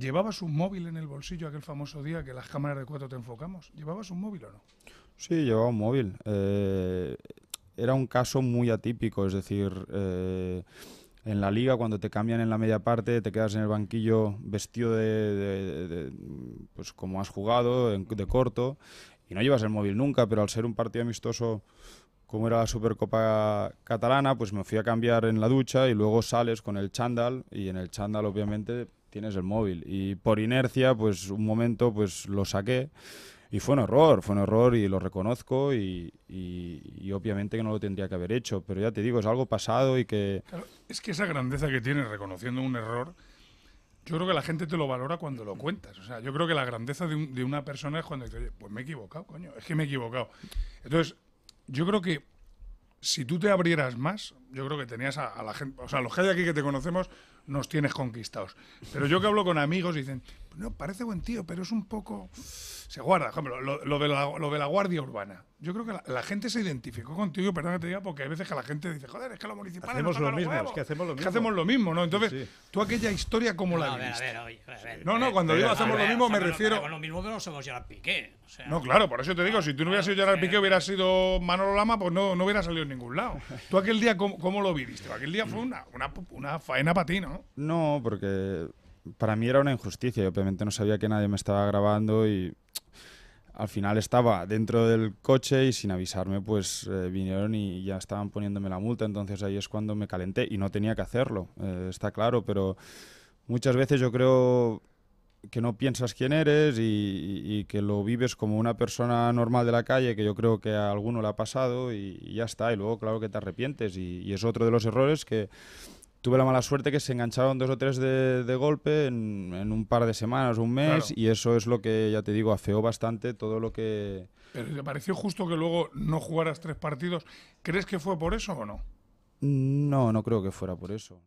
¿Llevabas un móvil en el bolsillo aquel famoso día que las cámaras de cuatro te enfocamos? ¿Llevabas un móvil o no? Sí, llevaba un móvil. Eh, era un caso muy atípico, es decir, eh, en la liga cuando te cambian en la media parte, te quedas en el banquillo vestido de, de pues como has jugado, de corto, y no llevas el móvil nunca, pero al ser un partido amistoso como era la Supercopa catalana, pues me fui a cambiar en la ducha y luego sales con el chándal y en el chándal obviamente tienes el móvil. Y por inercia, pues un momento, pues lo saqué. Y fue un error, fue un error y lo reconozco y, obviamente que no lo tendría que haber hecho, pero ya te digo, es algo pasado y que... es que esa grandeza que tienes reconociendo un error, yo creo que la gente te lo valora cuando lo cuentas. O sea, yo creo que la grandeza de, de una persona es cuando dices, oye, pues me he equivocado, coño, es que me he equivocado. Entonces, yo creo que si tú te abrieras más, yo creo que tenías a, la gente, o sea, los que hay aquí que te conocemos, nos tienes conquistados. Pero yo que hablo con amigos dicen, no, parece buen tío, pero es un poco... Se guarda, ejemplo, lo, lo de la guardia urbana yo creo que la, gente se identificó contigo, perdón que te diga, porque hay veces que la gente dice, joder, es que los municipales hacemos lo mismo, es que hacemos lo mismo. Es que hacemos lo mismo, ¿no? Entonces, tú aquella historia ¿cómo la a ver, A ver, a ver, No, no, cuando digo hacemos lo mismo me refiero lo mismo que no somos Gerard Piqué. no, claro, por eso te digo, si tú no hubieras sido Gerard Piqué, eh. hubieras sido Manolo Lama, pues no, no hubiera salido en ningún lado. ¿Tú aquel día cómo, lo viviste? Aquel día fue una, una, una faena para ti, ¿no? No, porque para mí era una injusticia. Yo obviamente no sabía que nadie me estaba grabando y al final estaba dentro del coche y sin avisarme pues eh, vinieron y ya estaban poniéndome la multa, entonces ahí es cuando me calenté y no tenía que hacerlo, eh, está claro, pero muchas veces yo creo que no piensas quién eres y, que lo vives como una persona normal de la calle, que yo creo que a alguno le ha pasado y ya está, y luego claro que te arrepientes y es otro de los errores que tuve la mala suerte que se engancharon dos o tres de, golpe en, un par de semanas, un mes, y eso es lo que, ya te digo, afeó bastante todo lo que... Pero ¿te pareció justo que luego no jugaras tres partidos? ¿Crees que fue por eso o no? No, no creo que fuera por eso.